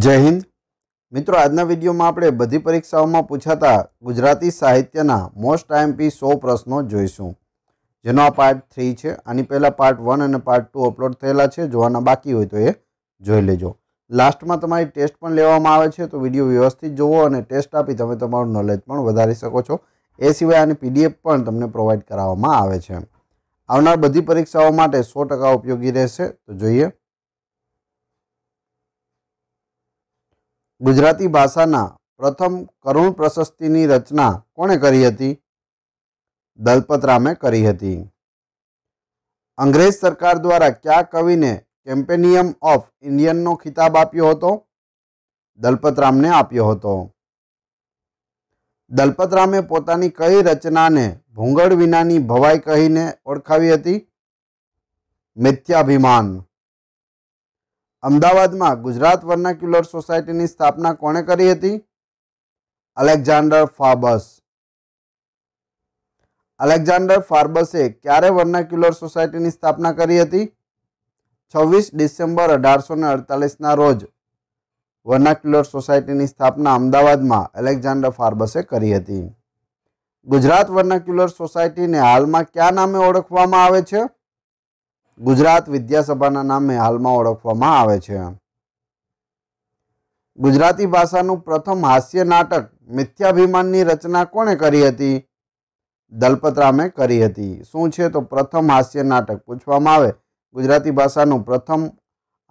જય હિન્દ મિત્રો આજના વિડીયોમાં આપણે બધી પરીક્ષાઓમાં પૂછાતા ગુજરાતી સાહિત્યના મોસ્ટ આઈએમપી સો પ્રશ્નો જોઈશું જેનો આ પાર્ટ થ્રી છે આની પહેલાં પાર્ટ વન અને પાર્ટ ટુ અપલોડ થયેલા છે જોવાના બાકી હોય તો એ જોઈ લેજો લાસ્ટમાં તમારી ટેસ્ટ પણ લેવામાં આવે છે તો વિડીયો વ્યવસ્થિત જોવો અને ટેસ્ટ આપી તમે તમારું નોલેજ પણ વધારી શકો છો એ સિવાય આની પીડીએફ પણ તમને પ્રોવાઈડ કરાવવામાં આવે છે આવનાર બધી પરીક્ષાઓ માટે સો ટકા ઉપયોગી રહેશે તો જોઈએ ગુજરાતી ભાષાના પ્રથમ કરુણ પ્રશસ્તિની રચના કોણે કરી હતી દલપતરામે કરી હતી અંગ્રેજ સરકાર દ્વારા કયા કવિને કેમ્પેનિયમ ઓફ ઇન્ડિયનનો ખિતાબ આપ્યો હતો દલપતરામને આપ્યો હતો દલપતરામે પોતાની કઈ રચનાને ભૂંગળ વિનાની ભવાઈ કહીને ઓળખાવી હતી મિથ્યાભિમાન અમદાવાદમાં ગુજરાત વર્નાક્યુલર સોસાયટીની સ્થાપના કોણે કરી હતી અલેક્ઝાન્ડર ફાર્બસ અલેક્ઝાન્ડર ફાર્બસે ક્યારે વર્નાક્યુલર સોસાયટીની સ્થાપના કરી હતી છવ્વીસ ડિસેમ્બર અઢારસો ને અડતાલીસના રોજ વર્નાક્યુલર સોસાયટીની સ્થાપના અમદાવાદમાં અલેક્ઝાન્ડર ફાર્બસે કરી હતી ગુજરાત વર્નાક્યુલર સોસાયટીને હાલમાં કયા નામે ઓળખવામાં આવે છે ગુજરાત વિદ્યાસભાના નામે હાલમાં ઓળખવામાં આવે છે ગુજરાતી ભાષાનું પ્રથમ હાસ્ય નાટક મિથ્યાભિમાનની રચના કોણે કરી હતી દલપતરામે કરી હતી શું છે તો પ્રથમ હાસ્ય નાટક પૂછવામાં આવે ગુજરાતી ભાષાનું પ્રથમ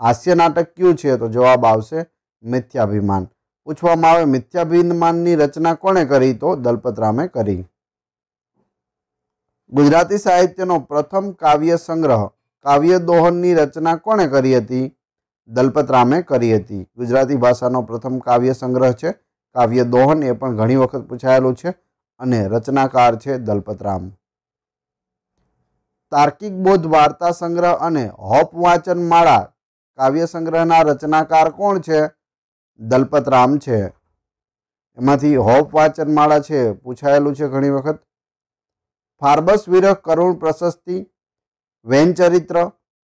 હાસ્ય નાટક કયું છે તો જવાબ આવશે મિથ્યાભિમાન પૂછવામાં આવે મિથ્યાભિમાનની રચના કોણે કરી તો દલપતરામે કરી ગુજરાતી સાહિત્યનો પ્રથમ કાવ્ય સંગ્રહ કાવ્ય દોહનની રચના કોણે કરી હતી દલપતરામે કરી હતી ગુજરાતી ભાષાનો પ્રથમ કાવ્ય સંગ્રહ છે કાવ્ય દોહન એ પણ ઘણી વખત પૂછાયેલું છે અને રચનાકાર છે દલપતરામ તાર્કિક બોધ વાર્તા સંગ્રહ અને હોપ વાંચન માળા કાવ્ય સંગ્રહના રચનાકાર કોણ છે દલપતરામ છે એમાંથી હોપ વાંચન માળા છે પૂછાયેલું છે ઘણી વખત ફાર્બસ વિરહ કરુણ પ્રશસ્તિ વૈનચરિત્ર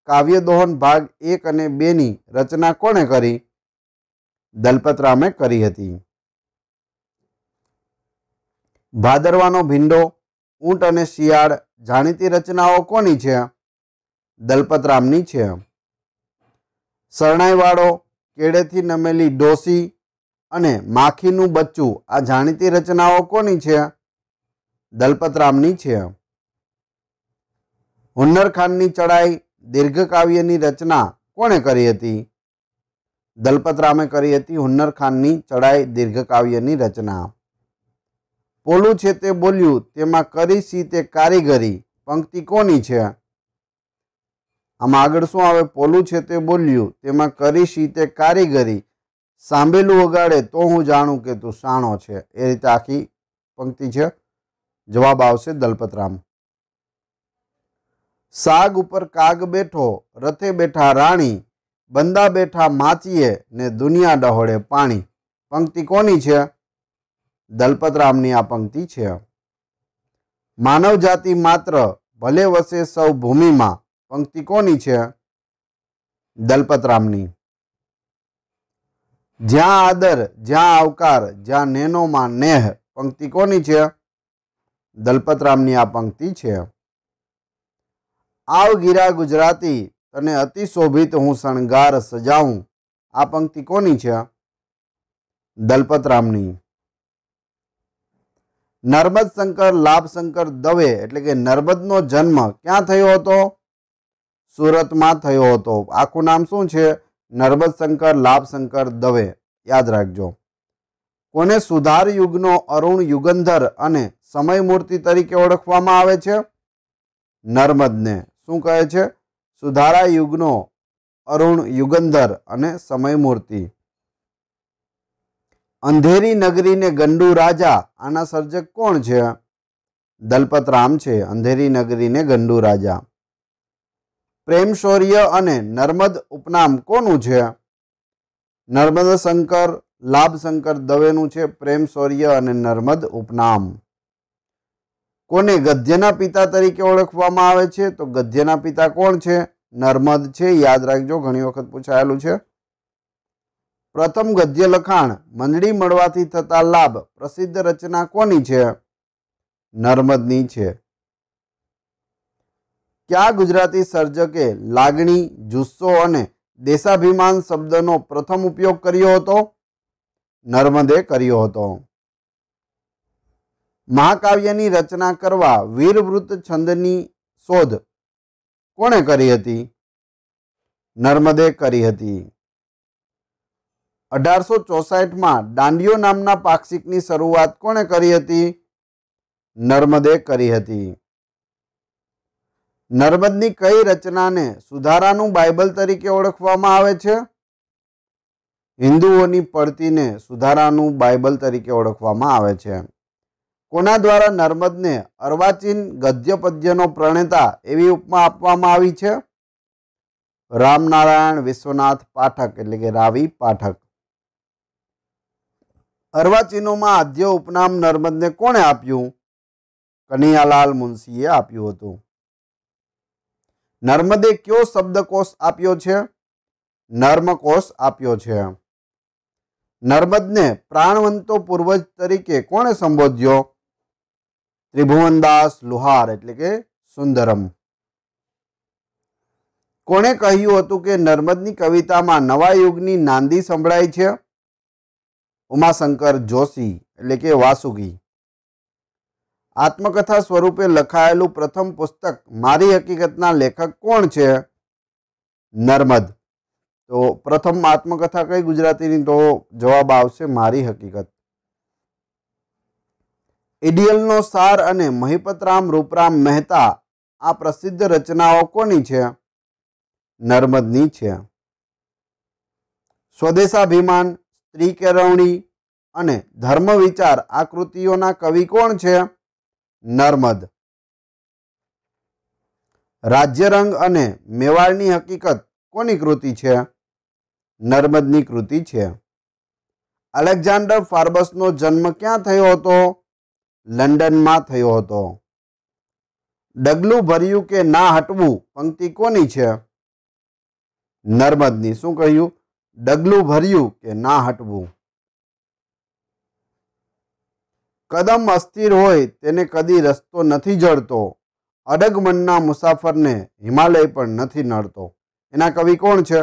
કાવ્યદોહન ભાગ એક અને બેની રચના કોણે કરી દલપતરામે કરી હતી ભાદરવાનો ભીંડો ઊંટ અને શિયાળ જાણીતી રચનાઓ કોની છે દલપતરામની છે શરણાઈવાળો કેળેથી નમેલી ડોસી અને માખીનું બચ્ચું આ જાણીતી રચનાઓ કોની છે દલપતરામની છે હુન્નર ખાનની ચડાઈ દીર્ઘકાવ્યની રચના કોણે કરી હતી દલપતરામે કરી હતી હુન્નર ખાનની ચડાઈ દીર્ઘકાવ્યની રચના પોલું છે તે બોલ્યું તેમાં કરી સી તે કારીગરી પંક્તિ કોની છે આમાં આગળ શું આવે પોલું છે તે બોલ્યું તેમાં કરી સી તે કારીગરી સાંભેલું વગાડે તો હું જાણું કે તું શાણો છે એ રીતે આખી પંક્તિ છે જવાબ આવશે દલપતરામ સાગ ઉપર કાગ બેઠો રથે બેઠા રાણી બંદા બેઠા માચીએ ને દુનિયા ડહોળે પાણી પંક્તિ કોની છે દલપતરામની આ પંક્તિ છે માનવ જાતિ માત્ર ભલે વસે સૌ ભૂમિમાં પંક્તિ કોની છે દલપતરામની જ્યાં આદર જ્યાં આવકાર જ્યાં નેનોમાં નેહ પંક્તિ કોની છે દલપતરામની આ પંક્તિ છે આવ ગીરા ગુજરાતી તને અતિ શોભિત હું શણગાર સજાઉં આ પંક્તિ કોની છે દલપતરામની નર્મદ શંકર લાભશંકર દવે એટલે કે નર્મદનો જન્મ ક્યાં થયો હતો સુરતમાં થયો હતો આખું નામ શું છે નર્મદ શંકર લાભશંકર દવે યાદ રાખજો કોને સુધાર યુગનો અરુણ યુગંધર અને સમયમૂર્તિ તરીકે ઓળખવામાં આવે છે નર્મદને શું કહે છે સુધારા યુગનો અરુણ યુગંદર અને સમયમૂર્તિ અંધેરી નગરીને ગંડુ રાજા આના સર્જક કોણ છે દલપત રામ છે અંધેરી નગરીને ગંડુ રાજા પ્રેમ શૌર્ય અને નર્મદ ઉપનામ કોનું છે નર્મદ શંકર લાભશંકર દવેનું છે પ્રેમ શૌર્ય અને નર્મદ ઉપનામ કોને ગદ્યના પિતા તરીકે ઓળખવામાં આવે છે તો ગદ્યના પિતા કોણ છે નર્મદ છે યાદ રાખજો ઘણી વખત પૂછાયેલું છે પ્રથમ ગદ્ય લખાણ મંડળી મળવાથી થતા લાભ પ્રસિદ્ધ રચના કોની છે નર્મદની છે ક્યાં ગુજરાતી સર્જકે લાગણી જુસ્સો અને દેશાભિમાન શબ્દનો પ્રથમ ઉપયોગ કર્યો હતો નર્મદે કર્યો હતો મહાકાવ્યની રચના કરવા વીરવૃત છંદની શોધ કોણે કરી હતી નર્મદે કરી હતી અઢારસો ચોસાઠમાં દાંડિયો નામના પાક્ષિકની શરૂઆત કોણે કરી હતી નર્મદે કરી હતી નર્મદની કઈ રચનાને સુધારાનું બાઇબલ તરીકે ઓળખવામાં આવે છે હિન્દુઓની પડતીને સુધારાનું બાઇબલ તરીકે ઓળખવામાં આવે છે કોના દ્વારા નર્મદને અર્વાચીન ગદ્ય પદ્યનો પ્રણેતા એવી ઉપમા આપવામાં આવી છે રામનારાયણ વિશ્વનાથ પાઠક એટલે કે રાવી પાઠક અર્વાચીનોમાં આદ્ય ઉપનામ નર્મદને કોણે આપ્યું કનૈયાલાલ મુનશીએ આપ્યું હતું નર્મદે કયો શબ્દકોષ આપ્યો છે નર્મકોષ આપ્યો છે નર્મદને પ્રાણવંતો પૂર્વજ તરીકે કોણે સંબોધ્યો ત્રિભુવનદાસ લુહાર એટલે કે સુંદરમ કોણે કહ્યું હતું કે નર્મદની કવિતામાં નવા યુગની નાંદી સંભળાય છે ઉમાશંકર જોશી એટલે કે વાસુકી આત્મકથા સ્વરૂપે લખાયેલું પ્રથમ પુસ્તક મારી હકીકતના લેખક કોણ છે નર્મદ તો પ્રથમ આત્મકથા કઈ ગુજરાતીની તો જવાબ આવશે મારી હકીકત ઇડિયલનો સાર અને મહિપતરામ રૂપરામ મહેતા આ પ્રસિદ્ધ રચનાઓ કોની છે નર્મદની છે સ્વદેશાભિમાન સ્ત્રી કેળવણી અને ધર્મ વિચાર આ કૃતિઓના કવિ કોણ છે નર્મદ રાજ્યરંગ અને મેવાડની હકીકત કોની કૃતિ છે નર્મદની કૃતિ છે અલેક્ઝાન્ડર ફાર્બસનો જન્મ ક્યાં થયો હતો લંડનમાં થયો હતો ડગલું ભર્યું કે ના હટવું પંક્તિ કોની છે નર્મદની શું કહ્યું ડગલું ભર્યું કે ના હટવું કદમ અસ્થિર હોય તેને કદી રસ્તો નથી જડતો અડગ મનના મુસાફરને હિમાલય પણ નથી નડતો એના કવિ કોણ છે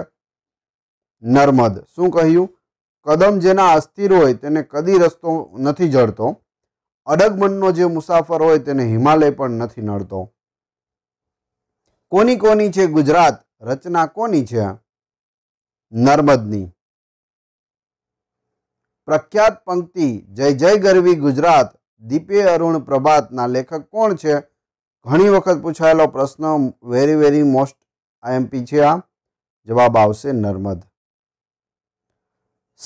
નર્મદ શું કહ્યું કદમ જેના અસ્થિર હોય તેને કદી રસ્તો નથી જડતો અડગમનનો જે મુસાફર હોય તેને હિમાલય પણ નથી નડતો કોની કોની છે ગુજરાત રચના કોની છે નર્મદની પ્રખ્યાત પંક્તિ જય જય ગરવી ગુજરાત દીપે અરુણ પ્રભાતના લેખક કોણ છે ઘણી વખત પૂછાયેલો પ્રશ્ન વેરી વેરી મોસ્ટ આઈએમપી છે આ જવાબ આવશે નર્મદ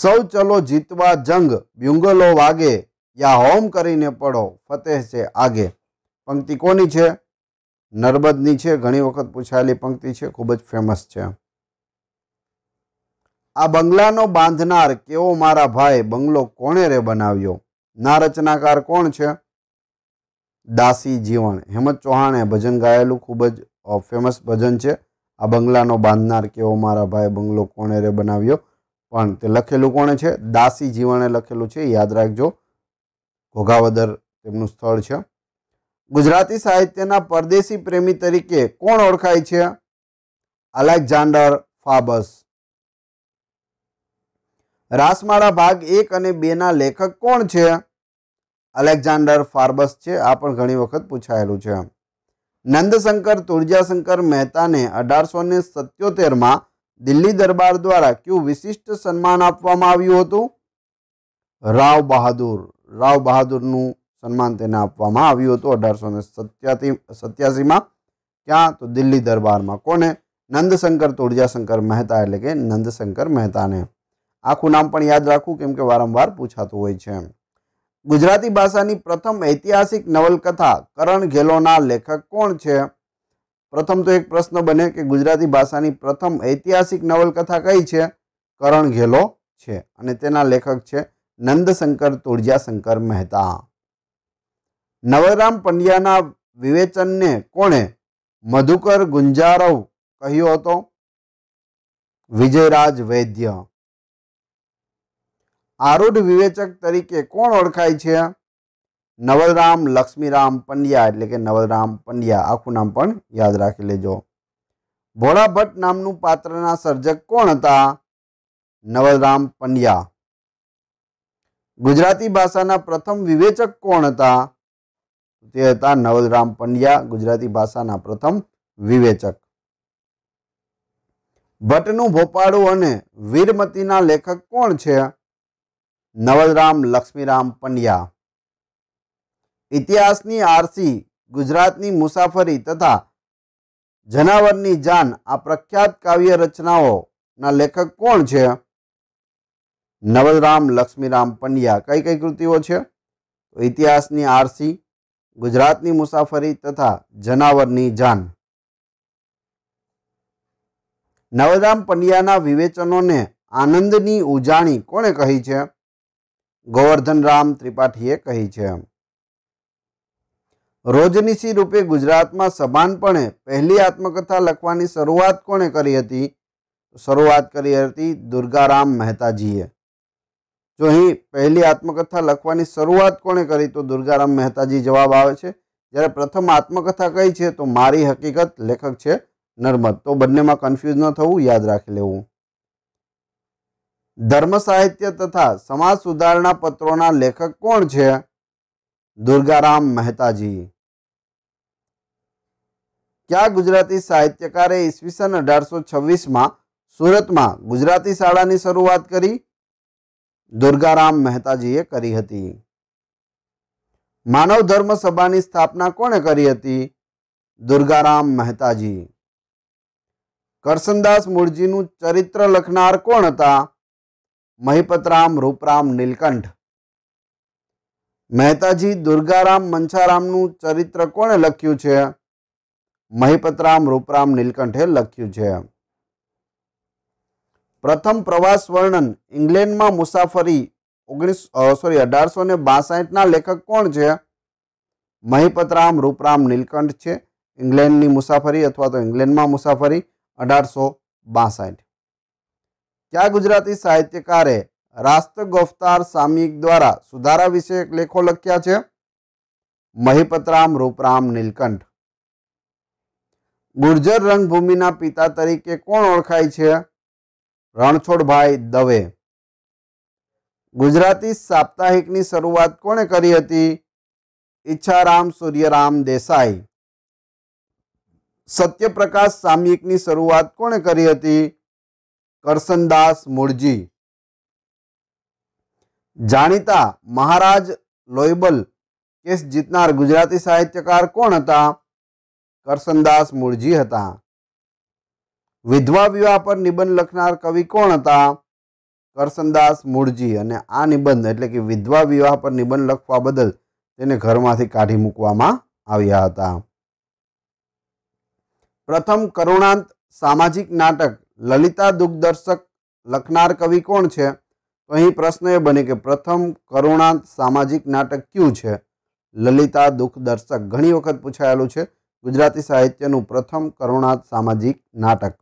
સૌ ચલો જીતવા જંગ બ્યુંગલો વાગે યા હોમ કરીને પડો ફતેહ છે આગે પંક્તિ કોની છે નર્મદની છે ઘણી વખત પૂછાયેલી પંક્તિ છે ખૂબ જ ફેમસ છે આ બંગલાનો બાંધનાર કેવો મારા ભાઈ બંગલો કોણે રે બનાવ્યો ના રચનાકાર કોણ છે દાસી જીવન હેમંત ચૌહાણે ભજન ગાયેલું ખૂબ જ ફેમસ ભજન છે આ બંગલાનો બાંધનાર કેવો મારા ભાઈ બંગલો કોણે રે બનાવ્યો પણ તે લખેલું કોણે છે દાસી જીવણે લખેલું છે યાદ રાખજો ઘોઘાવદર તેમનું સ્થળ છે ગુજરાતી સાહિત્યના પરદેશી પ્રેમી તરીકે કોણ ઓળખાય છે અલેક્ઝાન્ડર ફાબસ રાસમાળા ભાગ એક અને બેના લેખક કોણ છે અલેક્ઝાન્ડર ફાર્બસ છે આ પણ ઘણી વખત પૂછાયેલું છે નંદશંકર તુળજાશંકર મહેતાને અઢારસો ને સત્યોતેરમાં દિલ્હી દરબાર દ્વારા કયું વિશિષ્ટ સન્માન આપવામાં આવ્યું હતું રાવ બહાદુર राव बहादुर ਨੂੰ ਸਨਮਾਨ ਦੇਣਾ ਆਪਵਾ ਮ ਆਵਿਓ ਤੋ 1877 87 ਮਾ ਕਿਆ ਤੋ ਦਿੱਲੀ ਦਰਬਾਰ ਮਾ ਕੋਨੇ ਨੰਦ ਸੰਕਰ ਤੋ ਉਰਜਾ ਸੰਕਰ ਮਹਿਤਾ ਲੇਕੇ ਨੰਦ ਸੰਕਰ ਮਹਿਤਾ ਨੇ ਆ ਕੁ ਨਾਮ ਪੜ ਯਾਦ ਰੱਖੂ ਕਿਉਂਕਿ ਵਾਰੰਬਰ ਪੁੱਛਾ ਤੋ ਹੋਈ ਚੇ Gujarati ભાષાની પ્રથમ ઐતિહાસિક નવલકથા કરણ ઘેલોના લેખક કોણ છે પ્રથમ તો એક પ્રશ્ન બને કે ગુજરાતી ભાષાની પ્રથમ ઐતિહાસિક નવલકથા કઈ છે કરણ ઘેલો છે અને તેના લેખક છે નંદશંકર તુળજાશંકર મહેતા નવરામ પંડ્યાના વિવેચનને કોણે મધુકર ગુંજારવ કહ્યો હતો વિજયરાજ વૈદ્ય આરૂઢ વિવેચક તરીકે કોણ ઓળખાય છે નવલરામ લક્ષ્મીરામ પંડ્યા એટલે કે નવલરામ પંડ્યા આખું નામ પણ યાદ રાખી લેજો ભોળા ભટ્ટ નામનું પાત્રના સર્જક કોણ હતા નવલરામ પંડ્યા ગુજરાતી ભાષાના પ્રથમ વિવેચક કોણ હતા તે હતા નવદરામ પંડ્યા ગુજરાતી ભાષાના પ્રથમ વિવેચક ભટ્ટનું ભોપાળું અને વીરમતીના લેખક કોણ છે નવલરામ લક્ષ્મીરામ પંડ્યા ઇતિહાસની આરસી ગુજરાતની મુસાફરી તથા જનાવરની જાન આ પ્રખ્યાત કાવ્ય રચનાઓના લેખક કોણ છે નવલરામ લક્ષ્મીરામ પંડ્યા કઈ કઈ કૃતિઓ છે ઇતિહાસની આરસી ગુજરાતની મુસાફરી તથા જનાવરની જાન નવલરામ પંડ્યાના વિવેચનોને આનંદની ઉજાણી કોણે કહી છે ગોવર્ધનરામ ત્રિપાઠીએ કહી છે રોજનીશી રૂપે ગુજરાતમાં સભાનપણે પહેલી આત્મકથા લખવાની શરૂઆત કોણે કરી હતી શરૂઆત કરી હતી દુર્ગારામ મહેતાજીએ જો અહીં પહેલી આત્મકથા લખવાની શરૂઆત કોણે કરી તો દુર્ગારામ મહેતાજી જવાબ આવે છે જ્યારે પ્રથમ આત્મકથા કઈ છે તો મારી હકીકત લેખક છે નર્મદ તો બંનેમાં કન્ફ્યુઝ ન થવું યાદ રાખી લેવું ધર્મ સાહિત્ય તથા સમાજ સુધારણા પત્રોના લેખક કોણ છે દુર્ગારામ મહેતાજી ક્યાં ગુજરાતી સાહિત્યકારે ઈસવીસન અઢારસો છવ્વીસમાં સુરતમાં ગુજરાતી શાળાની શરૂઆત કરી દુર્ગારામ મહેતાજીએ કરી હતી માનવ ધર્મ સભાની સ્થાપના કોણે કરી હતી દુર્ગારામ મહેતાજી કરસનદાસ મૂળજીનું ચરિત્ર લખનાર કોણ હતા મહિપતરામ રૂપરામ નીલકંઠ મહેતાજી દુર્ગારામ મંછારામનું ચરિત્ર કોણે લખ્યું છે મહિપતરામ રૂપરામ નીલકંઠે લખ્યું છે પ્રથમ પ્રવાસ વર્ણન ઇંગ્લેન્ડમાં મુસાફરી ઓગણીસ સોરી અઢારસો ને બાસઠના લેખક કોણ છે મહિપતરામ રૂપરામ નીલકંઠ છે ઇંગ્લેન્ડની મુસાફરી અથવા તો ઇંગ્લેન્ડમાં મુસાફરી અઢારસો બાસઠ ક્યાં ગુજરાતી સાહિત્યકારે રાષ્ટ્ર રાષ્ટ્રગોફતાર સામયિક દ્વારા સુધારા વિષયક લેખો લખ્યા છે મહિપતરામ રૂપરામ નીલકંઠ ગુર્જર રંગભૂમિના પિતા તરીકે કોણ ઓળખાય છે રણછોડભાઈ દવે ગુજરાતી સાપ્તાહિકની શરૂઆત કોણે કરી હતી ઈચ્છારામ સૂર્યરામ દેસાઈ સત્યપ્રકાશ સામયિકની શરૂઆત કોણે કરી હતી કરસનદાસ મૂળજી જાણીતા મહારાજ લોયબલ કેસ જીતનાર ગુજરાતી સાહિત્યકાર કોણ હતા કરસનદાસ મૂળજી હતા વિધવા વિવાહ પર નિબંધ લખનાર કવિ કોણ હતા કરસનદાસ મૂળજી અને આ નિબંધ એટલે કે વિધવા વિવાહ પર નિબંધ લખવા બદલ તેને ઘરમાંથી કાઢી મૂકવામાં આવ્યા હતા પ્રથમ કરુણાંત સામાજિક નાટક લલિતા દુઃખદર્શક લખનાર કવિ કોણ છે તો અહીં પ્રશ્ન એ બને કે પ્રથમ કરુણાંત સામાજિક નાટક ક્યું છે લલિતા દુઃખદર્શક ઘણી વખત પૂછાયેલું છે ગુજરાતી સાહિત્યનું પ્રથમ કરુણાંત સામાજિક નાટક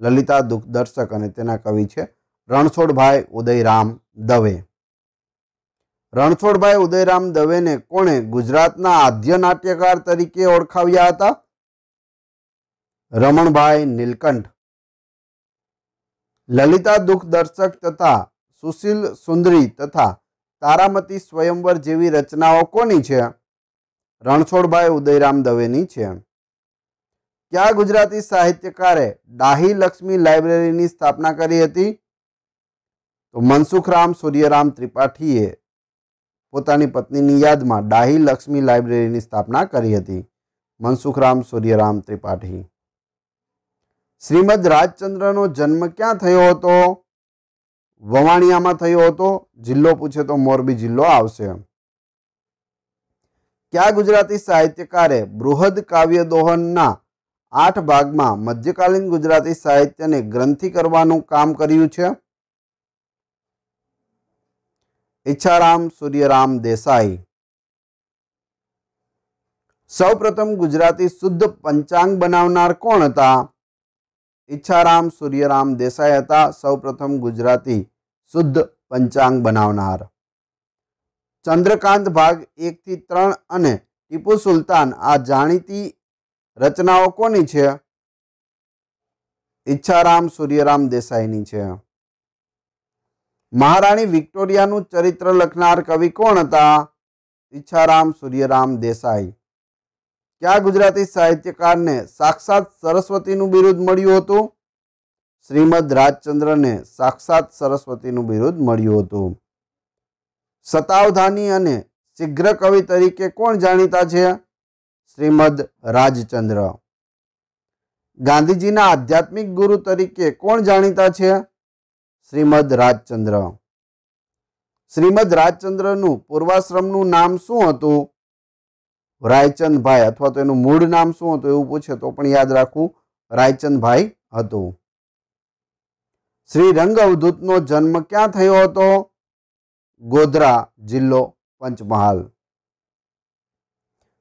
લલિતા દુઃખદર્શક અને તેના કવિ છે રણછોડભાઈ ઉદયરામ દવે રણછોડભાઈ ઉદયરામ દવેને કોણે ગુજરાતના આદ્ય નાટ્યકાર તરીકે ઓળખાવ્યા હતા રમણભાઈ નીલકંઠ લલિતા દુઃખ દર્શક તથા સુશીલ સુંદરી તથા તારામતી સ્વયંવર જેવી રચનાઓ કોની છે રણછોડભાઈ ઉદયરામ દવેની છે કયા ગુજરાતી સાહિત્યકારે ડાહી લક્ષ્મી લાઇબ્રેરીની સ્થાપના કરી હતી તો મનસુખરામ સૂર્યરામ ત્રિપાઠીએ પોતાની પત્નીની યાદમાં ડાહી લક્ષ્મી લાઇબ્રેરીની સ્થાપના કરી હતી મનસુખરામ સૂર્યરામ ત્રિપાઠી શ્રીમદ રાજચંદ્રનો જન્મ ક્યાં થયો હતો વવાણિયામાં થયો હતો જિલ્લો પૂછે તો મોરબી જિલ્લો આવશે કયા ગુજરાતી સાહિત્યકારે બૃહદ કાવ્ય દોહનના આઠ ભાગમાં મધ્યકાલીન ગુજરાતી સાહિત્યને ગ્રંથિ કરવાનું કામ કર્યું છે ઈચ્છારામ સૂર્યરામ દેસાઈ સૌપ્રથમ ગુજરાતી શુદ્ધ પંચાંગ બનાવનાર કોણ હતા ઈચ્છારામ સૂર્યરામ દેસાઈ હતા સૌપ્રથમ ગુજરાતી શુદ્ધ પંચાંગ બનાવનાર ચંદ્રકાંત ભાગ એકથી ત્રણ અને ટીપુ સુલતાન આ જાણીતી રચનાઓ કોની છે ઈચ્છારામ સૂર્યરામ દેસાઈની છે મહારાણી વિક્ટોરિયાનું ચરિત્ર લખનાર કવિ કોણ હતા ઈચ્છારામ સૂર્યરામ દેસાઈ કયા ગુજરાતી સાહિત્યકારને સાક્ષાત સરસ્વતીનું બિરુદ મળ્યું હતું શ્રીમદ રાજચંદ્રને સાક્ષાત સરસ્વતીનું બિરુદ મળ્યું હતું સતાવધાની અને શીઘ્ર કવિ તરીકે કોણ જાણીતા છે શ્રીમદ રાજચંદ્ર ગાંધીજીના આધ્યાત્મિક ગુરુ તરીકે કોણ જાણીતા છે શ્રીમદ રાજચંદ્ર શ્રીમદ રાજચંદ્રનું પૂર્વાશ્રમનું નામ શું હતું રાયચંદભાઈ અથવા તો એનું મૂળ નામ શું હતું એવું પૂછે તો પણ યાદ રાખવું રાયચંદભાઈ હતું શ્રી રંગ અવધૂતનો જન્મ ક્યાં થયો હતો ગોધરા જિલ્લો પંચમહાલ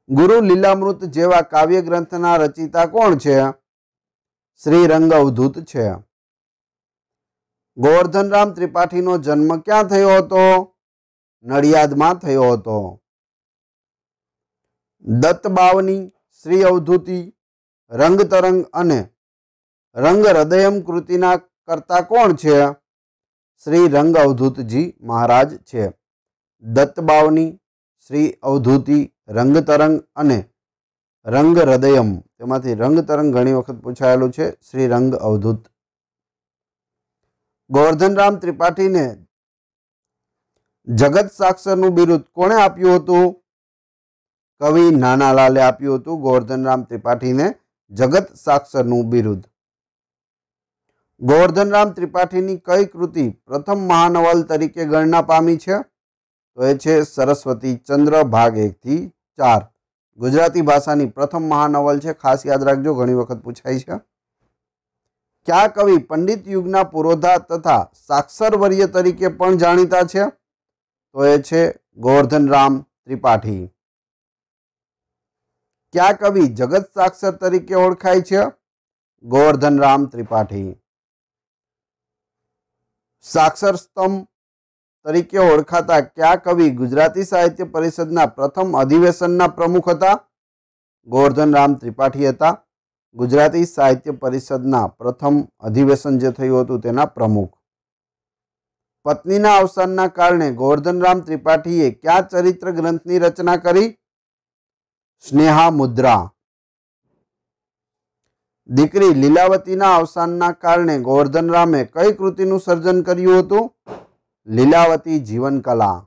ગુરુ લીલામૃત જેવા કાવ્ય ગ્રંથના રચિતા કોણ છે શ્રી રંગવધૂત છે ગોવર્ધનરામ ત્રિપાઠીનો જન્મ ક્યાં થયો હતો નડિયાદમાં થયો હતો દત્તબાવની શ્રી અવધૂતિ રંગતરંગ અને રંગ હૃદયમ કૃતિના કરતા કોણ છે શ્રી રંગ અવધૂતજી મહારાજ છે દત્તબાવની શ્રી અવધૂતિ રંગતરંગ અને રંગ હૃદયમ તેમાંથી રંગતરંગ ઘણી વખત પૂછાયેલું છે શ્રી રંગ અવધૂત ગોવર્ધનરામ ત્રિપાઠીને જગત સાક્ષરનું બિરુદ કોણે આપ્યું હતું કવિ નાનાલાલે આપ્યું હતું ગોવર્ધનરામ ત્રિપાઠીને જગત સાક્ષરનું બિરુદ ગોવર્ધનરામ ત્રિપાઠીની કઈ કૃતિ પ્રથમ મહાનવલ તરીકે ગણના પામી છે તો એ છે સરસ્વતી ચંદ્ર ભાગ એકથી ચાર ગુજરાતી ભાષાની પ્રથમ મહાનવલ છે ખાસ યાદ રાખજો ઘણી વખત પૂછાય છે કયા કવિ પંડિત યુગના પુરોધા તથા સાક્ષરવર્ય તરીકે પણ જાણીતા છે તો એ છે રામ ત્રિપાઠી કયા કવિ જગત સાક્ષર તરીકે ઓળખાય છે રામ ત્રિપાઠી સાક્ષર સ્તંભ તરીકે ઓળખાતા કયા કવિ ગુજરાતી સાહિત્ય પરિષદના પ્રથમ અધિવેશનના પ્રમુખ હતા ગોવર્ધનરામ ત્રિપાઠી હતા ગુજરાતી સાહિત્ય પરિષદના પ્રથમ અધિવેશન જે થયું હતું તેના પ્રમુખ પત્નીના અવસાનના કારણે ગોવર્ધનરામ ત્રિપાઠીએ કયા ચરિત્ર ગ્રંથની રચના કરી સ્નેહા મુદ્રા દીકરી લીલાવતીના અવસાનના કારણે ગોવર્ધનરામે કઈ કૃતિનું સર્જન કર્યું હતું लीलावती जीवन कला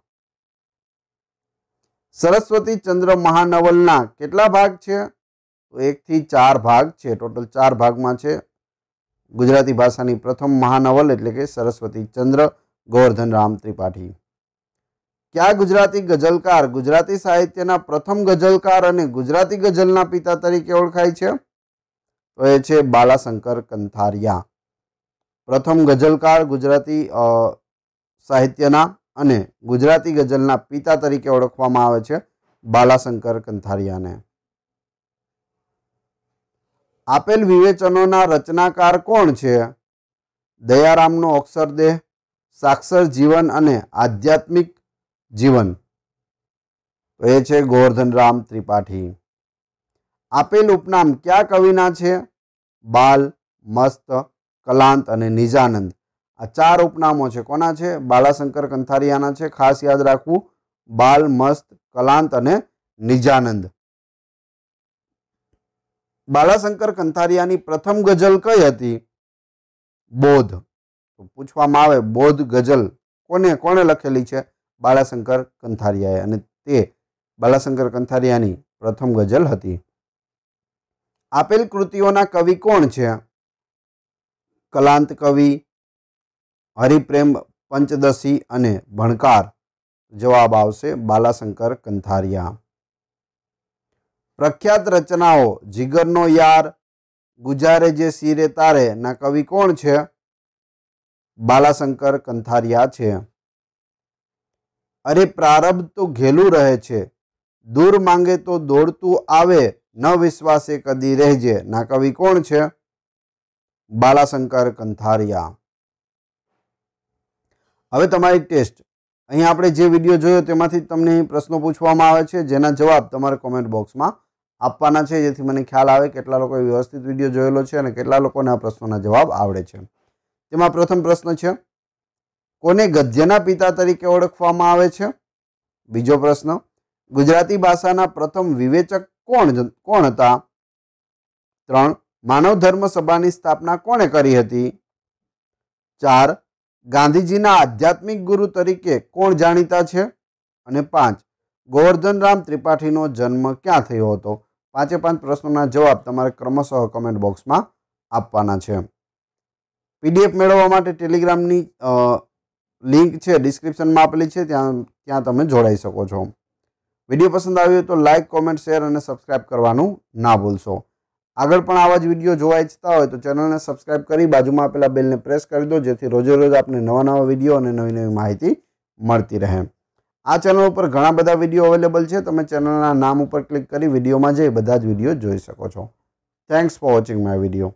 सरस्वती चंद्र महानवलना કેટલા ભાગ છે તો 1 થી 4 ભાગ છે ટોટલ 4 ભાગમાં છે ગુજરાતી ભાષાની પ્રથમ મહાનવલ એટલે કે सरस्वती चंद्र ગોવર્ધનરામ ત્રિપાઠી ક્યા ગુજરાતી ગઝલકાર ગુજરાતી સાહિત્યના પ્રથમ ગઝલકાર અને ગુજરાતી ગઝલના પિતા તરીકે ઓળખાય છે તો એ છે બાલાશંકર કંથારિયા પ્રથમ ગઝલકાર ગુજરાતી સાહિત્યના અને ગુજરાતી ગઝલના પિતા તરીકે ઓળખવામાં આવે છે બાલાશંકર કંથારિયાને આપેલ વિવેચનોના રચનાકાર કોણ છે દયારામનો અક્ષરદેહ સાક્ષર જીવન અને આધ્યાત્મિક જીવન તો એ છે ગોવર્ધનરામ ત્રિપાઠી આપેલ ઉપનામ કયા કવિના છે બાલ મસ્ત કલાંત અને નિજાનંદ આ ચાર ઉપનામો છે કોના છે બાલાશંકર કંથારિયાના છે ખાસ યાદ રાખવું બાલ મસ્ત કલાંત અને નિજાનંદ બાલાશંકર કંથારિયાની પ્રથમ ગઝલ કઈ હતી બોધ પૂછવામાં આવે બોધ ગઝલ કોને કોણે લખેલી છે બાલાશંકર કંથારિયાએ અને તે બાલાશંકર કંથારિયાની પ્રથમ ગઝલ હતી આપેલ કૃતિઓના કવિ કોણ છે કલાંત કવિ હરિપ્રેમ પંચદશી અને ભણકાર જવાબ આવશે બાલાશંકર કંથારિયા પ્રખ્યાત રચનાઓ જીગરનો યાર ગુજારે જે શિરે તારે ના કવિ કોણ છે બાલાશંકર કંથારિયા છે અરે પ્રારબ્ધ તો ઘેલું રહે છે દૂર માંગે તો દોડતું આવે ન વિશ્વાસે કદી રહેજે ના કવિ કોણ છે બાલાશંકર કંથારિયા હવે તમારી ટેસ્ટ અહીં આપણે જે વિડીયો જોયો તેમાંથી તમને પ્રશ્નો પૂછવામાં આવે છે જેના જવાબ તમારે કોમેન્ટ બોક્સમાં આપવાના છે જેથી મને ખ્યાલ આવે કેટલા લોકોએ વ્યવસ્થિત વિડીયો જોયેલો છે અને કેટલા લોકોને આ પ્રશ્નોના જવાબ આવડે છે તેમાં પ્રથમ પ્રશ્ન છે કોને ગદ્યના પિતા તરીકે ઓળખવામાં આવે છે બીજો પ્રશ્ન ગુજરાતી ભાષાના પ્રથમ વિવેચક કોણ કોણ હતા ત્રણ માનવ ધર્મ સભાની સ્થાપના કોણે કરી હતી ચાર ગાંધીજીના આધ્યાત્મિક ગુરુ તરીકે કોણ જાણીતા છે અને પાંચ ગોવર્ધન રામ ત્રિપાઠીનો જન્મ ક્યાં થયો હતો પાંચે પાંચ પ્રશ્નોના જવાબ તમારે ક્રમશઃ કમેન્ટ બોક્સમાં આપવાના છે પીડીએફ મેળવવા માટે ટેલિગ્રામની લિંક છે ડિસ્ક્રિપ્શનમાં આપેલી છે ત્યાં ત્યાં તમે જોડાઈ શકો છો વિડીયો પસંદ આવ્યો તો લાઇક કોમેન્ટ શેર અને સબસ્ક્રાઇબ કરવાનું ના ભૂલશો આગળ પણ આવા જ વિડીયો જોવા ઈચ્છતા હોય તો ચેનલને સબસ્ક્રાઈબ કરી બાજુમાં આપેલા બેલને પ્રેસ કરી દો જેથી રોજે રોજ આપને નવા નવા વિડીયો અને નવી નવી માહિતી મળતી રહે આ ચેનલ ઉપર ઘણા બધા વિડીયો અવેલેબલ છે તમે ચેનલના નામ ઉપર ક્લિક કરી વિડીયોમાં જઈ બધા જ વિડીયો જોઈ શકો છો thanks for watching my video